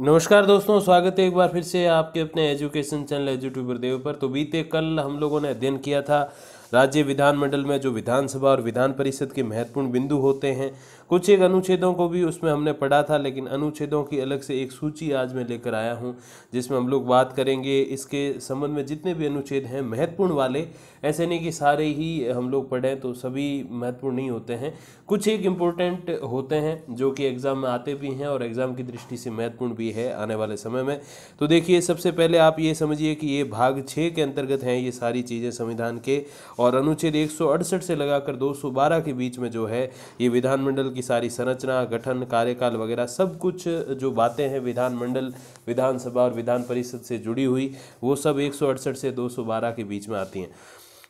नमस्कार दोस्तों स्वागत है एक बार फिर से आपके अपने एजुकेशन चैनल एजुट्यूबर देव पर तो बीते कल हम लोगों ने अध्ययन किया था राज्य विधानमंडल में जो विधानसभा और विधान परिषद के महत्वपूर्ण बिंदु होते हैं कुछ एक अनुच्छेदों को भी उसमें हमने पढ़ा था लेकिन अनुच्छेदों की अलग से एक सूची आज मैं लेकर आया हूँ जिसमें हम लोग बात करेंगे इसके संबंध में जितने भी अनुच्छेद हैं महत्वपूर्ण वाले ऐसे नहीं कि सारे ही हम लोग पढ़ें तो सभी महत्वपूर्ण नहीं होते हैं कुछ एक इम्पोर्टेंट होते हैं जो कि एग्ज़ाम में आते भी हैं और एग्ज़ाम की दृष्टि से महत्वपूर्ण भी है आने वाले समय में तो देखिए सबसे पहले आप ये समझिए कि ये भाग छः के अंतर्गत हैं ये सारी चीज़ें संविधान के और अनुच्छेद एक से लगाकर 212 के बीच में जो है ये विधानमंडल की सारी संरचना गठन कार्यकाल वगैरह सब कुछ जो बातें हैं विधानमंडल विधानसभा और विधान परिषद से जुड़ी हुई वो सब एक से 212 के बीच में आती हैं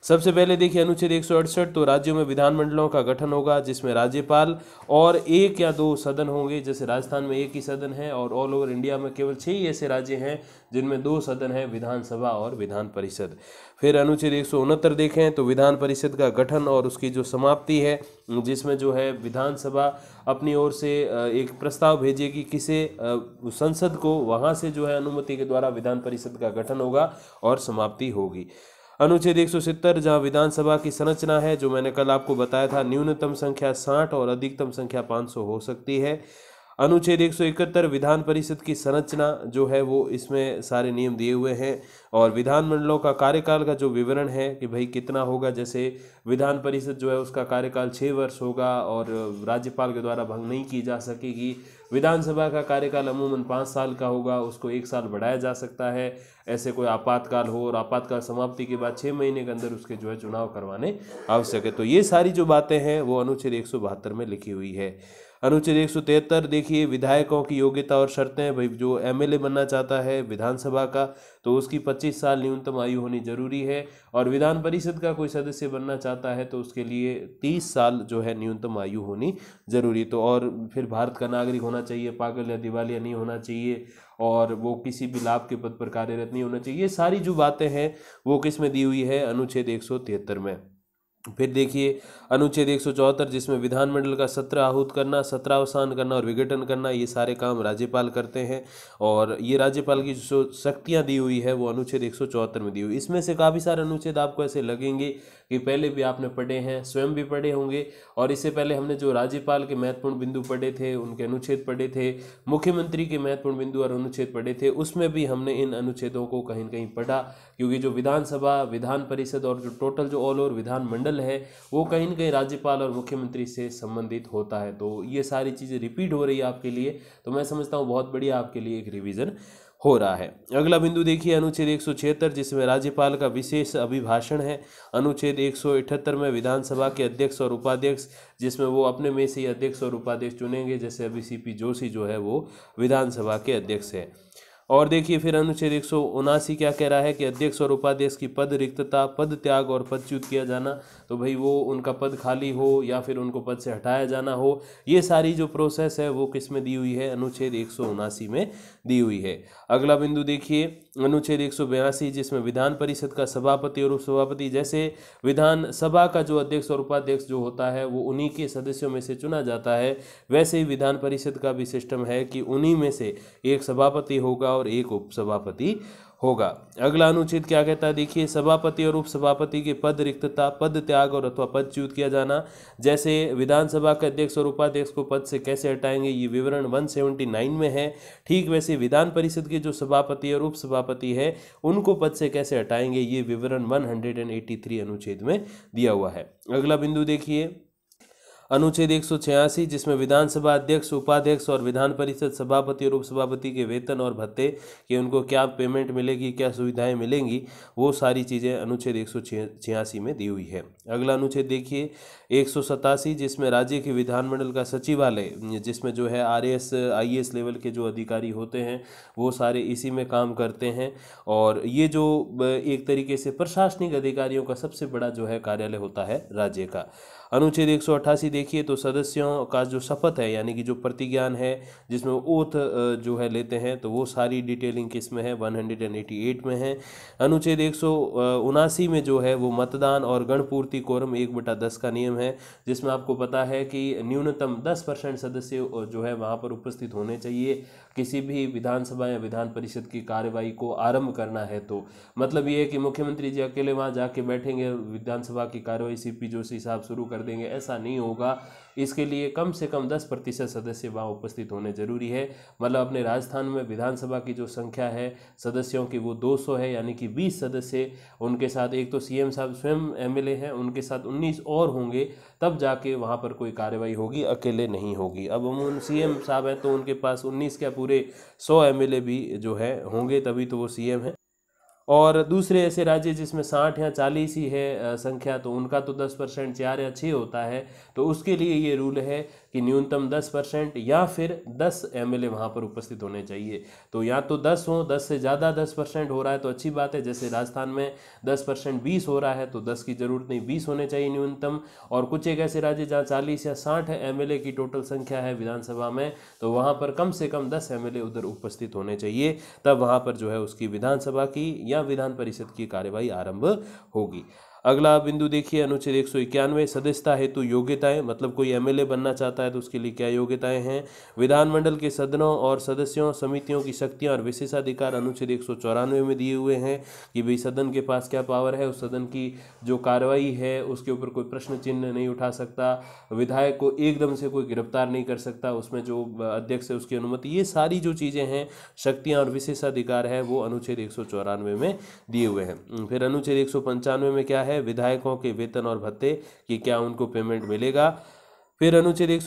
सबसे पहले देखिए अनुच्छेद एक तो राज्यों में विधानमंडलों का गठन होगा जिसमें राज्यपाल और एक या दो सदन होंगे जैसे राजस्थान में एक ही सदन है और ऑल ओवर इंडिया में केवल छह ही ऐसे राज्य हैं जिनमें दो सदन हैं विधानसभा और विधान परिषद फिर अनुच्छेद एक देखें तो विधान परिषद का गठन और उसकी जो समाप्ति है जिसमें जो है विधानसभा अपनी ओर से एक प्रस्ताव भेजेगी किसे संसद को वहाँ से जो है अनुमति के द्वारा विधान परिषद का गठन होगा और समाप्ति होगी अनुच्छेद 170 जहां विधानसभा की संरचना है जो मैंने कल आपको बताया था न्यूनतम संख्या साठ और अधिकतम संख्या 500 हो सकती है अनुच्छेद इकहत्तर विधान परिषद की संरचना जो है वो इसमें सारे नियम दिए हुए हैं और विधानमंडलों का कार्यकाल का जो विवरण है कि भाई कितना होगा जैसे विधान परिषद जो है उसका कार्यकाल छः वर्ष होगा और राज्यपाल के द्वारा भंग नहीं की जा सकेगी विधानसभा का कार्यकाल अमूमन पाँच साल का होगा उसको एक साल बढ़ाया जा सकता है ऐसे कोई आपातकाल हो और आपातकाल समाप्ति के बाद छः महीने के अंदर उसके जो है चुनाव करवाने आवश्यक है तो ये सारी जो बातें हैं वो अनुच्छेद एक में लिखी हुई है अनुच्छेद एक देखिए विधायकों की योग्यता और शर्तें भाई जो एमएलए बनना चाहता है विधानसभा का तो उसकी 25 साल न्यूनतम आयु होनी जरूरी है और विधान परिषद का कोई सदस्य बनना चाहता है तो उसके लिए 30 साल जो है न्यूनतम आयु होनी जरूरी तो और फिर भारत का नागरिक होना चाहिए पागल या दिवालिया नहीं होना चाहिए और वो किसी भी लाभ के पद पर कार्यरत नहीं होना चाहिए ये सारी जो बातें हैं वो किस में दी हुई है अनुच्छेद एक में फिर देखिए अनुच्छेद एक सौ चौहत्तर जिसमें विधानमंडल का सत्र आहूत करना सत्रावसान करना और विघटन करना ये सारे काम राज्यपाल करते हैं और ये राज्यपाल की जो शक्तियाँ दी हुई है वो अनुच्छेद एक सौ चौहत्तर में दी हुई इसमें से काफ़ी सारे अनुच्छेद आपको ऐसे लगेंगे कि पहले भी आपने पढ़े हैं स्वयं भी पढ़े होंगे और इससे पहले हमने जो राज्यपाल के महत्वपूर्ण बिंदु पढ़े थे उनके अनुच्छेद पढ़े थे मुख्यमंत्री के महत्वपूर्ण बिंदु और अनुच्छेद पढ़े थे उसमें भी हमने इन अनुच्छेदों को कहीं कहीं पढ़ा क्योंकि जो विधानसभा विधान परिषद और जो टोटल जो ऑल ओवर विधानमंडल मंडल है वो कहीं ना कहीं राज्यपाल और मुख्यमंत्री से संबंधित होता है तो ये सारी चीज़ें रिपीट हो रही है आपके लिए तो मैं समझता हूँ बहुत बढ़िया आपके लिए एक रिविज़न हो रहा है अगला बिंदु देखिए अनुच्छेद एक जिसमें राज्यपाल का विशेष अभिभाषण है अनुच्छेद एक में विधानसभा के अध्यक्ष और उपाध्यक्ष जिसमें वो अपने में से ही अध्यक्ष और उपाध्यक्ष चुनेंगे जैसे अभी सी जोशी जो है वो विधानसभा के अध्यक्ष है और देखिए फिर अनुच्छेद एक क्या कह रहा है कि अध्यक्ष और उपाध्यक्ष की पद रिक्तता पद त्याग और पदच्युत किया जाना तो भाई वो उनका पद खाली हो या फिर उनको पद से हटाया जाना हो ये सारी जो प्रोसेस है वो किस में दी हुई है अनुच्छेद एक में दी हुई है अगला बिंदु देखिए अनुच्छेद एक जिसमें विधान परिषद का सभापति और उपसभापति जैसे विधान सभा का जो अध्यक्ष और उपाध्यक्ष जो होता है वो उन्हीं के सदस्यों में से चुना जाता है वैसे ही विधान परिषद का भी सिस्टम है कि उन्हीं में से एक सभापति होगा होगा और एक उपसभापति होगा अगला अनुच्छेद क्या कहता है देखिए सभापति और उपसभापति के पद रिक्तता पद त्याग और अथवा पद च्युत किया जाना जैसे विधानसभा के अध्यक्ष और उपाध्यक्ष को पद से कैसे हटाएंगे ये विवरण 179 में है ठीक वैसे विधान परिषद के जो सभापति और उपसभापति है उनको पद से कैसे हटाएंगे ये विवरण 183 अनुच्छेद में दिया हुआ है अगला बिंदु देखिए अनुच्छेद एक जिसमें विधानसभा अध्यक्ष उपाध्यक्ष और विधान परिषद सभापति और उपसभापति के वेतन और भत्ते कि उनको क्या पेमेंट मिलेगी क्या सुविधाएं मिलेंगी वो सारी चीज़ें अनुच्छेद एक में दी हुई है अगला अनुच्छेद देखिए एक जिसमें राज्य के विधानमंडल का सचिवालय जिसमें जो है आर एस लेवल के जो अधिकारी होते हैं वो सारे इसी में काम करते हैं और ये जो एक तरीके से प्रशासनिक अधिकारियों का सबसे बड़ा जो है कार्यालय होता है राज्य का अनुच्छेद 188 देखिए तो सदस्यों का जो शपथ है यानी कि जो प्रतिज्ञान है जिसमें ओथ जो है लेते हैं तो वो सारी डिटेलिंग किस में है 188 में है अनुच्छेद एक में जो है वो मतदान और गणपूर्ति कोरम एक बटा दस का नियम है जिसमें आपको पता है कि न्यूनतम दस परसेंट सदस्य जो है वहाँ पर उपस्थित होने चाहिए किसी भी विधानसभा या विधान परिषद की कार्यवाही को आरंभ करना है तो मतलब ये है कि मुख्यमंत्री जी अकेले वहाँ जाके बैठेंगे विधानसभा की कार्यवाही सी पी जोशी साहब शुरू कर देंगे ऐसा नहीं होगा इसके लिए कम से कम दस प्रतिशत सदस्य वहाँ उपस्थित होने जरूरी है मतलब अपने राजस्थान में विधानसभा की जो संख्या है सदस्यों की वो दो सौ है यानी कि बीस सदस्य उनके साथ एक तो सी साहब स्वयं एम हैं उनके साथ उन्नीस और होंगे तब जाके वहाँ पर कोई कार्रवाई होगी अकेले नहीं होगी अब हम सी साहब हैं तो उनके पास उन्नीस क्या पूरे सौ एम भी जो है होंगे तभी तो वो सी है और दूसरे ऐसे राज्य जिसमें साठ या चालीस ही है संख्या तो उनका तो दस परसेंट चार या छः होता है तो उसके लिए ये रूल है कि न्यूनतम दस परसेंट या फिर दस एम एल वहाँ पर उपस्थित होने चाहिए तो या तो दस हो दस से ज़्यादा दस परसेंट हो रहा है तो अच्छी बात है जैसे राजस्थान में दस परसेंट बीस हो रहा है तो दस की ज़रूरत नहीं बीस होने चाहिए न्यूनतम और कुछ एक ऐसे राज्य जहाँ चालीस या साठ एम की टोटल संख्या है विधानसभा में तो वहाँ पर कम से कम दस एम उधर उपस्थित होने चाहिए तब वहाँ पर जो है उसकी विधानसभा की या विधान परिषद की कार्यवाही आरंभ होगी अगला बिंदु देखिए अनुच्छेद एक सौ इक्यानवे सदस्यता हेतु योग्यताएं मतलब कोई एमएलए बनना चाहता है तो उसके लिए क्या योग्यताएं हैं विधानमंडल के सदनों और सदस्यों समितियों की शक्तियां और विशेषाधिकार अनुच्छेद एक सौ चौरानवे में दिए हुए हैं कि भाई सदन के पास क्या पावर है उस सदन की जो कार्रवाई है उसके ऊपर कोई प्रश्न चिन्ह नहीं उठा सकता विधायक को एकदम से कोई गिरफ्तार नहीं कर सकता उसमें जो अध्यक्ष है उसकी अनुमति ये सारी जो चीज़ें हैं शक्तियाँ और विशेषाधिकार है वो अनुच्छेद एक में दिए हुए हैं फिर अनुच्छेद एक में क्या है है विधायकों के वेतन और भत्ते कि क्या उनको पेमेंट मिलेगा फिर अनुच्छेद एक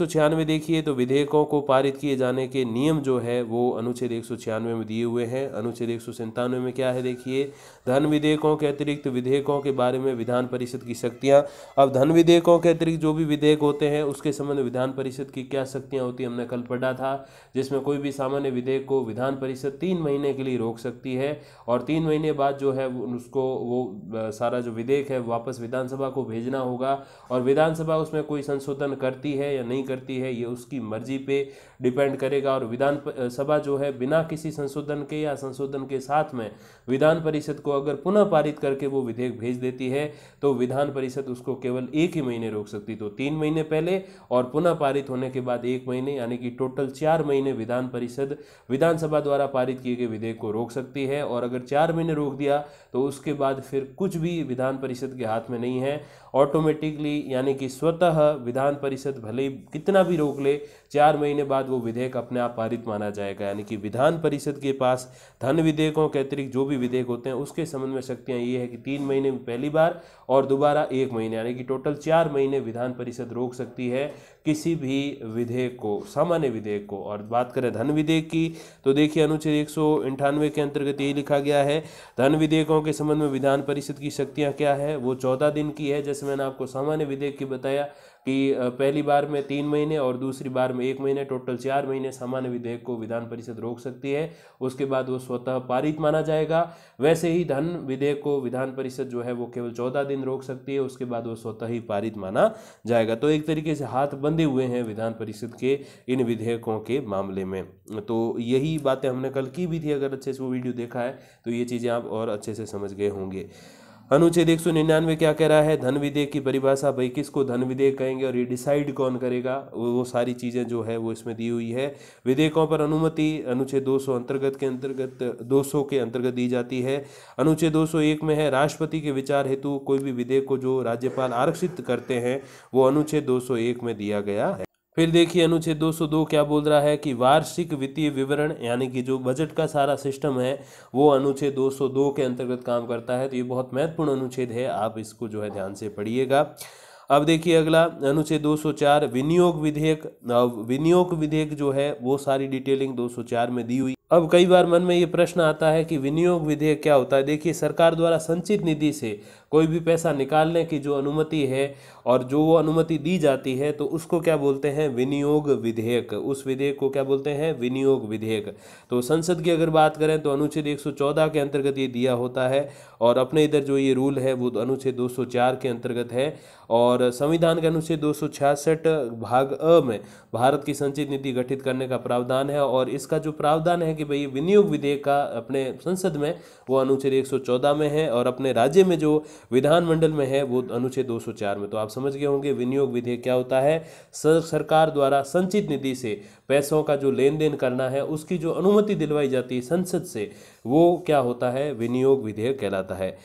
देखिए तो विधेयकों को पारित किए जाने के नियम जो है वो अनुच्छेद एक में दिए हुए हैं अनुच्छेद एक में क्या है देखिए धन विधेयकों के अतिरिक्त विधेयकों के बारे में विधान परिषद की शक्तियाँ अब धन विधेयकों के अतिरिक्त जो भी विधेयक होते हैं उसके संबंध विधान परिषद की क्या शक्तियाँ होती हमने कल पढ़ा था जिसमें कोई भी सामान्य विधेयक को विधान परिषद तीन महीने के लिए रोक सकती है और तीन महीने बाद जो है उसको वो सारा जो विधेयक है वापस विधानसभा को भेजना होगा और विधानसभा उसमें कोई संशोधन करती करती है या नहीं करती है ये उसकी मर्जी पे डिपेंड करेगा और विधान सभा जो है बिना किसी संशोधन के या संशोधन के साथ में विधान परिषद को अगर पुनः पारित करके वो विधेयक भेज देती है तो विधान परिषद उसको केवल एक ही महीने रोक सकती तो तीन महीने पहले और पुनः पारित होने के बाद एक महीने यानी कि टोटल चार महीने विधान परिषद विधानसभा द्वारा पारित किए गए विधेयक को रोक सकती है और अगर चार महीने रोक दिया तो उसके बाद फिर कुछ भी विधान परिषद के हाथ में नहीं है ऑटोमेटिकली यानी कि स्वतः विधान परिषद परिषद भले ही कितना भी रोक ले चार महीने बाद वो विधेयक अपने आप पारित माना जाएगा यानी कि विधान परिषद के पास धन विधेयकों के अतिरिक्त जो भी विधेयक होते हैं उसके संबंध में शक्तियाँ ये है कि तीन महीने में पहली बार और दोबारा एक महीने यानी कि टोटल चार महीने विधान परिषद रोक सकती है किसी भी विधेयक को सामान्य विधेयक को और बात करें धन विधेयक की तो देखिए अनुच्छेद एक के अंतर्गत यही लिखा गया है धन विधेयकों के संबंध में विधान परिषद की शक्तियाँ क्या है वो चौदह दिन की है जैसे मैंने आपको सामान्य विधेयक की बताया कि पहली बार में तीन महीने और दूसरी बार में एक महीने टोटल चार महीने सामान्य विधेयक को विधान परिषद रोक सकती है उसके बाद वो स्वतः पारित माना जाएगा वैसे ही धन विधेयक को विधान परिषद जो है वो केवल चौदह दिन रोक सकती है उसके बाद वो स्वतः ही पारित माना जाएगा तो एक तरीके से हाथ बंधे हुए हैं विधान परिषद के इन विधेयकों के मामले में तो यही बातें हमने कल की भी थी अगर अच्छे से वो वीडियो देखा है तो ये चीज़ें आप और अच्छे से समझ गए होंगे अनुच्छेद एक सौ निन्यानवे क्या कह रहा है धन विधेयक की परिभाषा भाई किसको धन विधेयक कहेंगे और ये डिसाइड कौन करेगा वो सारी चीज़ें जो है वो इसमें दी हुई है विधेयकों पर अनुमति अनुच्छेद दो सौ अंतर्गत के अंतर्गत दो सौ के अंतर्गत दी जाती है अनुच्छेद दो सौ एक में है राष्ट्रपति के विचार हेतु कोई भी विधेयक को जो राज्यपाल आरक्षित करते हैं वो अनुच्छेद दो सौ एक में दिया गया है फिर देखिए अनुच्छेद 202 क्या बोल रहा है कि वार्षिक वित्तीय विवरण यानी कि जो बजट का सारा सिस्टम है वो अनुच्छेद 202 के अंतर्गत काम करता है तो ये बहुत महत्वपूर्ण अनुच्छेद है आप इसको जो है ध्यान से पढ़िएगा अब देखिए अगला अनुच्छेद 204 विनियोग विधेयक विनियोग विधेयक जो है वो सारी डिटेलिंग 204 में दी हुई अब कई बार मन में ये प्रश्न आता है कि विनियोग विधेयक क्या होता है देखिए सरकार द्वारा संचित निधि से कोई भी पैसा निकालने की जो अनुमति है और जो वो अनुमति दी जाती है तो उसको क्या बोलते हैं विनियोग विधेयक उस विधेयक को क्या बोलते हैं विनियोग विधेयक तो संसद की अगर बात करें तो अनुच्छेद एक के अंतर्गत ये दिया होता है और अपने इधर जो ये रूल है वो अनुच्छेद दो के अंतर्गत है और संविधान के अनुच्छेद दो भाग अ में भारत की संचित नीति गठित करने का प्रावधान है और इसका जो प्रावधान है कि भाई विनियोग विधेयक का अपने संसद में वो अनुच्छेद 114 में है और अपने राज्य में जो विधानमंडल में है वो अनुच्छेद 204 में तो आप समझ गए होंगे विनियोग विधेयक क्या होता है सरकार द्वारा संचित निधि से पैसों का जो लेन देन करना है उसकी जो अनुमति दिलवाई जाती है संसद से वो क्या होता है विनियोग विधेयक कहलाता है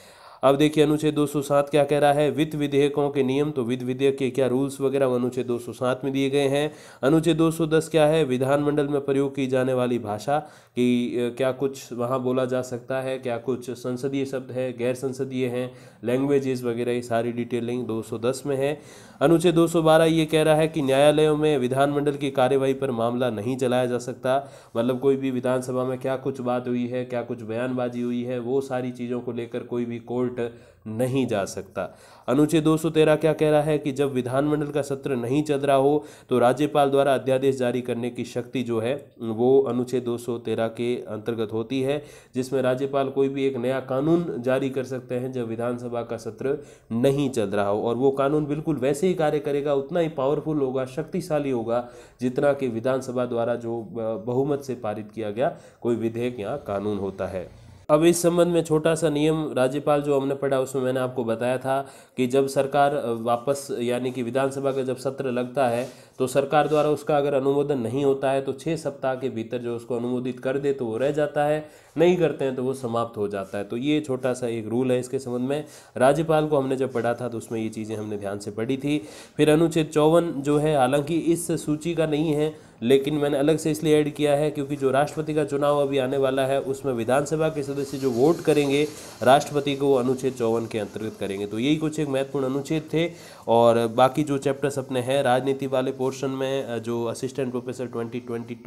अब देखिए अनुच्छेद 207 क्या कह रहा है वित्त विधेयकों के नियम तो वित्त विधेयक के क्या रूल्स वगैरह अनुच्छेद 207 में दिए गए हैं अनुच्छेद 210 क्या है विधानमंडल में प्रयोग की जाने वाली भाषा कि क्या कुछ वहाँ बोला जा सकता है क्या कुछ संसदीय शब्द है गैर संसदीय हैं लैंग्वेजेस वगैरह ये सारी डिटेलिंग दो में है अनुच्छेद दो ये कह रहा है कि न्यायालयों में विधानमंडल की कार्यवाही पर मामला नहीं चलाया जा सकता मतलब कोई भी विधानसभा में क्या कुछ बात हुई है क्या कुछ बयानबाजी हुई है वो सारी चीज़ों को लेकर कोई भी कोर्ट कोर्ट नहीं जा सकता अनुच्छेद 213 क्या कह रहा है कि जब विधानमंडल का सत्र नहीं चल रहा हो तो राज्यपाल द्वारा अध्यादेश जारी करने की शक्ति जो है वो अनुच्छेद 213 के अंतर्गत होती है जिसमें राज्यपाल कोई भी एक नया कानून जारी कर सकते हैं जब विधानसभा का सत्र नहीं चल रहा हो और वो कानून बिल्कुल वैसे ही कार्य करेगा उतना ही पावरफुल होगा शक्तिशाली होगा जितना कि विधानसभा द्वारा जो बहुमत से पारित किया गया कोई विधेयक या कानून होता है अब इस संबंध में छोटा सा नियम राज्यपाल जो हमने पढ़ा उसमें मैंने आपको बताया था कि जब सरकार वापस यानी कि विधानसभा का जब सत्र लगता है तो सरकार द्वारा उसका अगर अनुमोदन नहीं होता है तो छः सप्ताह के भीतर जो उसको अनुमोदित कर दे तो वो रह जाता है नहीं करते हैं तो वो समाप्त हो जाता है तो ये छोटा सा एक रूल है इसके संबंध में राज्यपाल को हमने जब पढ़ा था तो उसमें ये चीज़ें हमने ध्यान से पढ़ी थी फिर अनुच्छेद चौवन जो है हालांकि इस सूची का नहीं है लेकिन मैंने अलग से इसलिए ऐड किया है क्योंकि जो राष्ट्रपति का चुनाव अभी आने वाला है उसमें विधानसभा के सदस्य जो वोट करेंगे राष्ट्रपति को वो अनुच्छेद चौवन के अंतर्गत करेंगे तो यही कुछ एक महत्वपूर्ण अनुच्छेद थे और बाकी जो चैप्टर्स अपने हैं राजनीति वाले पोर्शन में जो असिस्टेंट प्रोफेसर ट्वेंटी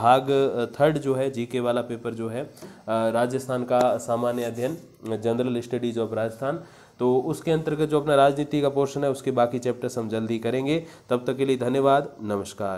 भाग थर्ड जो है जी वाला पेपर जो है राजस्थान का सामान्य अध्ययन जनरल स्टडीज ऑफ राजस्थान तो उसके अंतर्गत जो अपना राजनीति का पोर्शन है उसके बाकी चैप्टर्स हम जल्दी करेंगे तब तक के लिए धन्यवाद नमस्कार